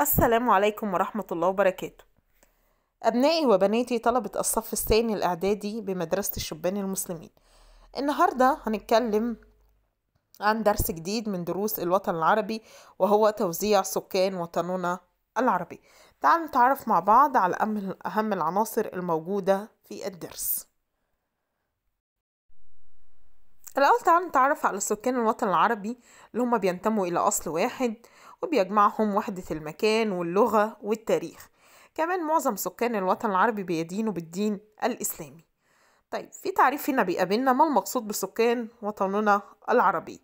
السلام عليكم ورحمة الله وبركاته أبنائي وبناتي طلبة الصف الثاني الإعدادي بمدرسة الشبان المسلمين النهاردة هنتكلم عن درس جديد من دروس الوطن العربي وهو توزيع سكان وطننا العربي تعالوا نتعرف مع بعض على أهم العناصر الموجودة في الدرس الأول تعالوا نتعرف على سكان الوطن العربي اللي هم بينتموا إلى أصل واحد وبيجمعهم وحدة المكان واللغة والتاريخ كمان معظم سكان الوطن العربي بيدينوا بالدين الإسلامي طيب في تعريف هنا بيقابلنا ما المقصود بسكان وطننا العربي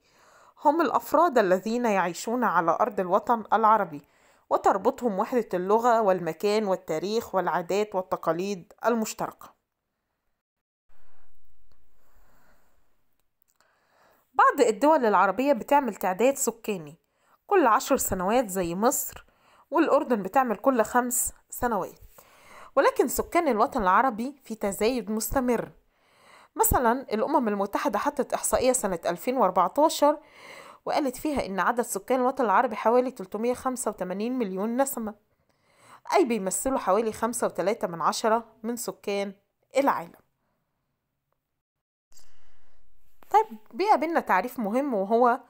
هم الأفراد الذين يعيشون على أرض الوطن العربي وتربطهم وحدة اللغة والمكان والتاريخ والعادات والتقاليد المشتركة بعض الدول العربية بتعمل تعداد سكاني كل عشر سنوات زي مصر والأردن بتعمل كل خمس سنوات ولكن سكان الوطن العربي في تزايد مستمر مثلا الأمم المتحدة حطت إحصائية سنة 2014 وقالت فيها إن عدد سكان الوطن العربي حوالي 385 مليون نسمة أي بيمثلوا حوالي 5.3 من عشرة من سكان العالم طيب بيقابلنا تعريف مهم وهو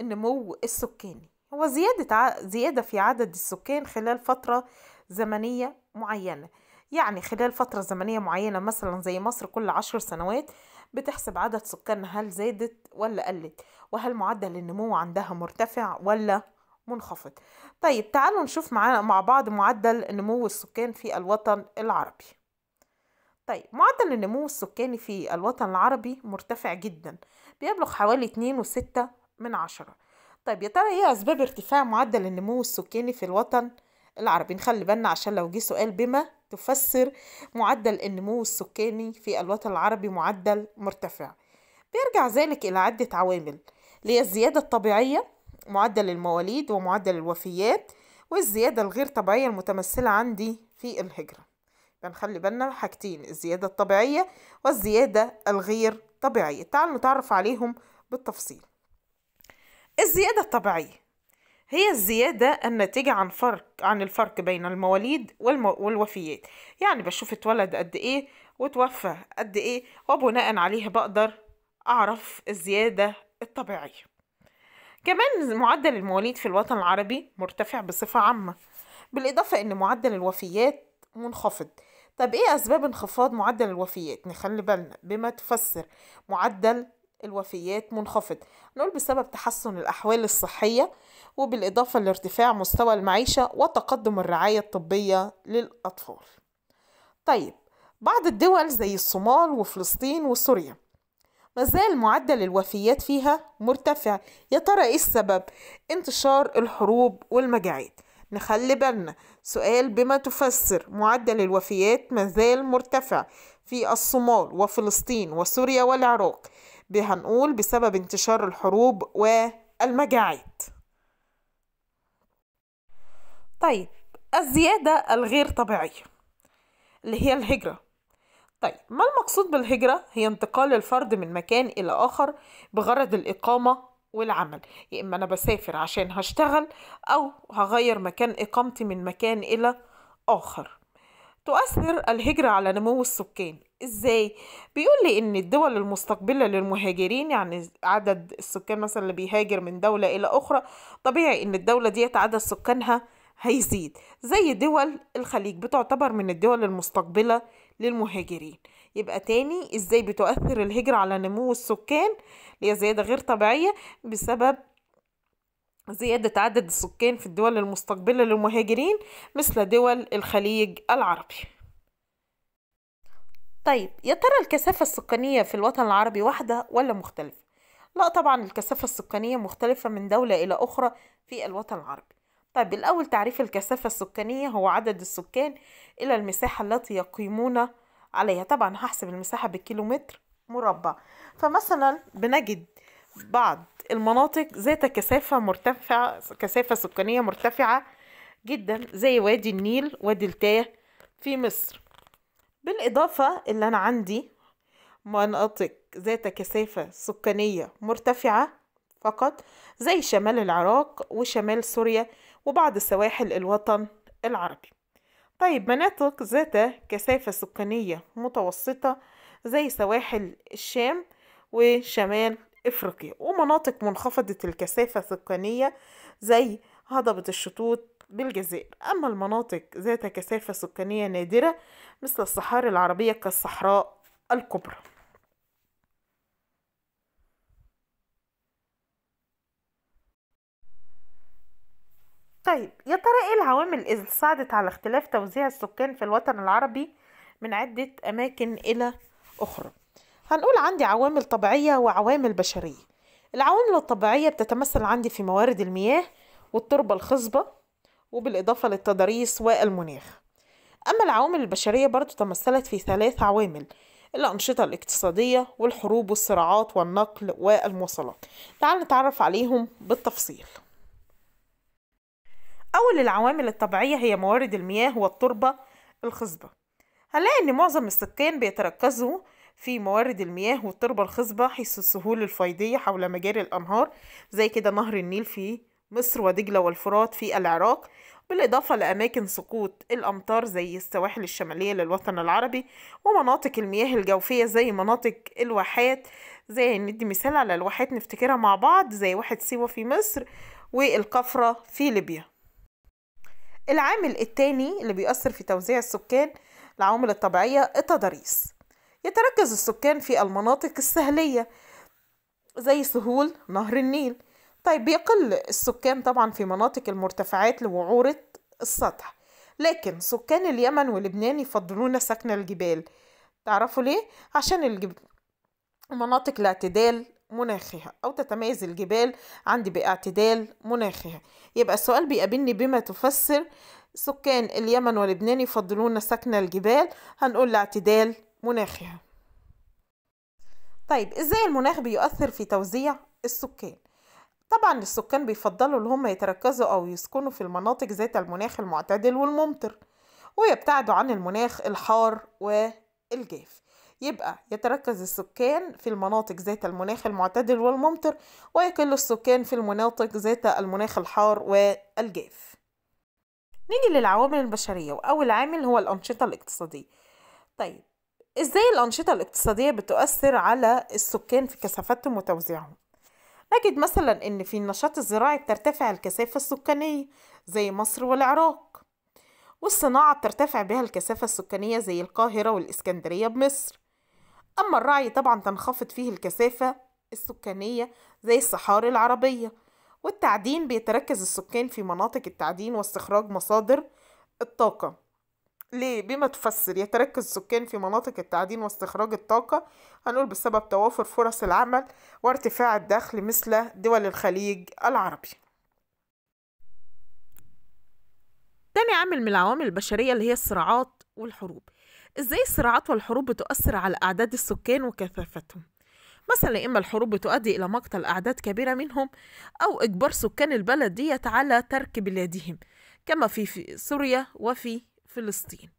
النمو السكاني هو زيادة ع... زيادة في عدد السكان خلال فترة زمنية معينة يعني خلال فترة زمنية معينة مثلا زي مصر كل عشر سنوات بتحسب عدد سكانها هل زادت ولا قلت وهل معدل النمو عندها مرتفع ولا منخفض طيب تعالوا نشوف معنا مع بعض معدل نمو السكان في الوطن العربي طيب معدل النمو السكاني في الوطن العربي مرتفع جدا بيبلغ حوالي 2.6 من عشرة طيب يا ترى ايه اسباب ارتفاع معدل النمو السكاني في الوطن العربي نخلي بالنا عشان لو جه سؤال بما تفسر معدل النمو السكاني في الوطن العربي معدل مرتفع بيرجع ذلك الى عده عوامل اللي هي الزياده الطبيعيه معدل المواليد ومعدل الوفيات والزياده الغير طبيعيه المتمثله عندي في الهجره بنخلي يعني بالنا حاجتين الزياده الطبيعيه والزياده الغير طبيعيه تعالوا نتعرف عليهم بالتفصيل الزيادة الطبيعية هي الزيادة الناتجة عن فرق عن الفرق بين المواليد والمو والوفيات يعني بشوف اتولد قد ايه وتوفى قد ايه وبناء عليه بقدر اعرف الزيادة الطبيعية كمان معدل المواليد في الوطن العربي مرتفع بصفة عامة بالإضافة إن معدل الوفيات منخفض طب إيه أسباب انخفاض معدل الوفيات؟ نخلي بالنا بما تفسر معدل الوفيات منخفض نقول بسبب تحسن الأحوال الصحية وبالإضافة لارتفاع مستوى المعيشة وتقدم الرعاية الطبية للأطفال طيب بعض الدول زي الصومال وفلسطين وسوريا ما زال معدل الوفيات فيها مرتفع يا ترى ايه السبب انتشار الحروب والمجاعات نخلي بالنا سؤال بما تفسر معدل الوفيات ما زال مرتفع في الصومال وفلسطين وسوريا والعراق هنقول بسبب انتشار الحروب والمجاعات طيب الزيادة الغير طبيعية اللي هي الهجرة طيب ما المقصود بالهجرة هي انتقال الفرد من مكان إلى آخر بغرض الإقامة والعمل يا إما أنا بسافر عشان هشتغل أو هغير مكان إقامتي من مكان إلى آخر تؤثر الهجرة على نمو السكان ازاي بيقول لي ان الدول المستقبلة للمهاجرين يعني عدد السكان مثلا اللي بيهاجر من دولة الى اخرى طبيعي ان الدولة ديت عدد سكانها هيزيد زي دول الخليج بتعتبر من الدول المستقبلة للمهاجرين يبقى تاني ازاي بتؤثر الهجرة على نمو السكان اللي هي زيادة غير طبيعية بسبب زيادة عدد السكان في الدول المستقبلة للمهاجرين مثل دول الخليج العربي طيب يا ترى الكثافة السكانية في الوطن العربي واحدة ولا مختلفة؟ لا طبعا الكثافة السكانية مختلفة من دولة إلى أخرى في الوطن العربي طيب الأول تعريف الكثافة السكانية هو عدد السكان إلى المساحة التي يقيمون عليها طبعا هحسب المساحة بالكيلومتر مربع فمثلا بنجد في بعض المناطق ذات كثافة مرتفعة كثافة سكانية مرتفعة جدا زي وادي النيل وادي التاه في مصر بالإضافة اللي أنا عندي مناطق ذات كثافة سكانية مرتفعة فقط زي شمال العراق وشمال سوريا وبعض سواحل الوطن العربي طيب مناطق ذات كثافة سكانية متوسطة زي سواحل الشام وشمال إفريقيا ومناطق منخفضة الكثافة السكانية زي هضبة الشطوط بالجزائر أما المناطق ذات كثافة سكانية نادرة مثل الصحاري العربية كالصحراء الكبرى طيب يا ترى ايه العوامل اللي ساعدت على اختلاف توزيع السكان في الوطن العربي من عدة أماكن إلى أخرى هنقول عندي عوامل طبيعية وعوامل بشرية العوامل الطبيعية بتتمثل عندي في موارد المياه والتربة الخصبة وبالإضافة للتضاريس والمناخ أما العوامل البشرية برضو تمثلت في ثلاث عوامل الأنشطة الاقتصادية والحروب والصراعات والنقل والمواصلات تعال نتعرف عليهم بالتفصيل أول العوامل الطبيعية هي موارد المياه والتربة الخصبة هنلاقي إن معظم السكان بيتركزوا في موارد المياه والتربة الخصبة حيث السهول الفيضية حول مجاري الأنهار زي كده نهر النيل في مصر ودجلة والفرات في العراق بالإضافة لأماكن سقوط الأمطار زي السواحل الشمالية للوطن العربي ومناطق المياه الجوفية زي مناطق الواحات زي ندي مثال على الواحات نفتكرها مع بعض زي واحة سيوة في مصر والقفرة في ليبيا العامل التاني اللي بيأثر في توزيع السكان العوامل الطبيعية التضاريس يتركز السكان في المناطق السهلية زي سهول نهر النيل طيب بيقل السكان طبعا في مناطق المرتفعات لوعورة السطح لكن سكان اليمن ولبنان يفضلون سكن الجبال تعرفوا ليه؟ عشان الجب... مناطق الاعتدال مناخها أو تتميز الجبال عندي باعتدال مناخها يبقى السؤال بيقابلني بما تفسر سكان اليمن ولبنان يفضلون سكن الجبال هنقول لاعتدال مناخها طيب ازاي المناخ بيؤثر في توزيع السكان طبعا السكان بيفضلوا ان هم يتركزوا او يسكنوا في المناطق ذات المناخ المعتدل والممطر ويبتعدوا عن المناخ الحار والجاف يبقى يتركز السكان في المناطق ذات المناخ المعتدل والممطر ويقل السكان في المناطق ذات المناخ الحار والجاف نيجي للعوامل البشرية وأول عامل هو الأنشطة الاقتصادية طيب ازاي الانشطه الاقتصاديه بتؤثر على السكان في كثافتهم وتوزيعهم نجد مثلا ان في النشاط الزراعي بترتفع الكثافه السكانيه زي مصر والعراق والصناعه بترتفع بها الكثافه السكانيه زي القاهره والاسكندريه بمصر اما الرعي طبعا تنخفض فيه الكثافه السكانيه زي الصحاري العربيه والتعدين بيتركز السكان في مناطق التعدين واستخراج مصادر الطاقه ليه بما تفسر يتركز السكان في مناطق التعدين واستخراج الطاقة هنقول بسبب توافر فرص العمل وارتفاع الدخل مثل دول الخليج العربي تاني عامل من العوامل البشرية اللي هي الصراعات والحروب ازاي الصراعات والحروب بتؤثر على أعداد السكان وكثافتهم مثلا إما الحروب بتؤدي إلى مقتل أعداد كبيرة منهم أو إجبار سكان البلد ديت على ترك بلادهم كما في, في سوريا وفي فلسطين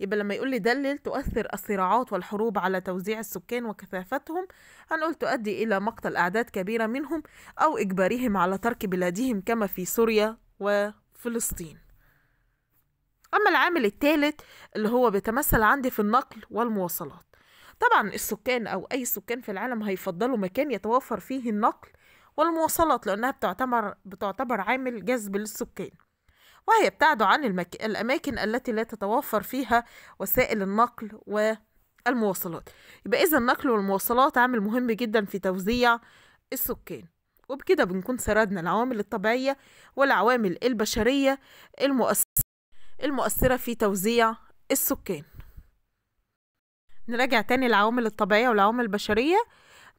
يبقى لما يقول لي دلل تؤثر الصراعات والحروب على توزيع السكان وكثافتهم هنقول تؤدي إلى مقتل أعداد كبيرة منهم أو إجبارهم على ترك بلادهم كما في سوريا وفلسطين أما العامل الثالث اللي هو بيتمثل عندي في النقل والمواصلات طبعا السكان أو أي سكان في العالم هيفضلوا مكان يتوفر فيه النقل والمواصلات لأنها بتعتبر, بتعتبر عامل جذب للسكان وهيبتعدوا عن المك... الأماكن التي لا تتوفر فيها وسائل النقل والمواصلات يبقى إذا النقل والمواصلات عامل مهم جدا في توزيع السكان وبكده بنكون سردنا العوامل الطبيعية والعوامل البشرية المؤثرة المؤثرة في توزيع السكان نراجع تاني العوامل الطبيعية والعوامل البشرية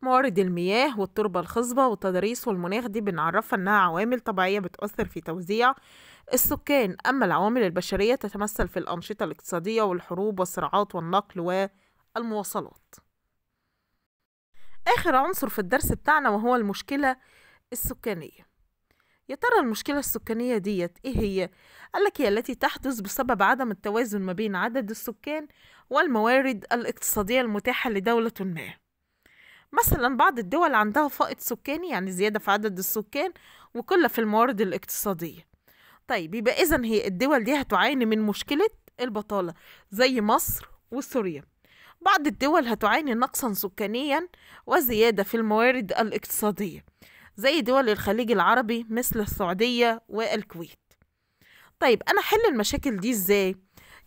موارد المياه والتربة الخصبة والتضاريس والمناخ دي بنعرفها إنها عوامل طبيعية بتأثر في توزيع السكان أما العوامل البشرية تتمثل في الأنشطة الاقتصادية والحروب والصراعات والنقل والمواصلات آخر عنصر في الدرس بتاعنا وهو المشكلة السكانية يا ترى المشكلة السكانية ديت ايه هي؟ قالك هي التي تحدث بسبب عدم التوازن ما بين عدد السكان والموارد الاقتصادية المتاحة لدولة ما مثلا بعض الدول عندها فائض سكاني يعني زيادة في عدد السكان وقلة في الموارد الاقتصادية طيب يبقى إذا هي الدول دي هتعاني من مشكلة البطالة زي مصر وسوريا بعض الدول هتعاني نقصا سكانيا وزيادة في الموارد الاقتصادية زي دول الخليج العربي مثل السعودية والكويت طيب أنا حل المشاكل دي إزاي؟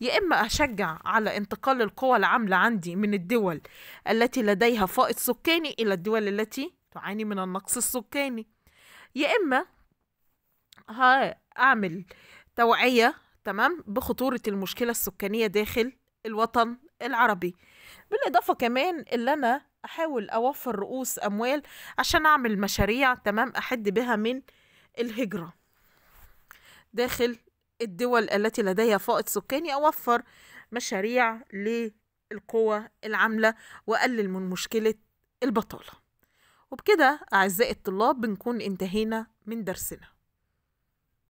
يا إما أشجع على انتقال القوى العاملة عندي من الدول التي لديها فائض سكاني إلى الدول التي تعاني من النقص السكاني يا إما هعمل توعية تمام بخطورة المشكلة السكانية داخل الوطن العربي بالإضافة كمان اللي أنا أحاول أوفر رؤوس أموال عشان أعمل مشاريع تمام أحد بها من الهجرة داخل الدول التي لديها فائض سكاني أوفر مشاريع للقوى العاملة وأقلل من مشكلة البطالة وبكده أعزائي الطلاب بنكون انتهينا من درسنا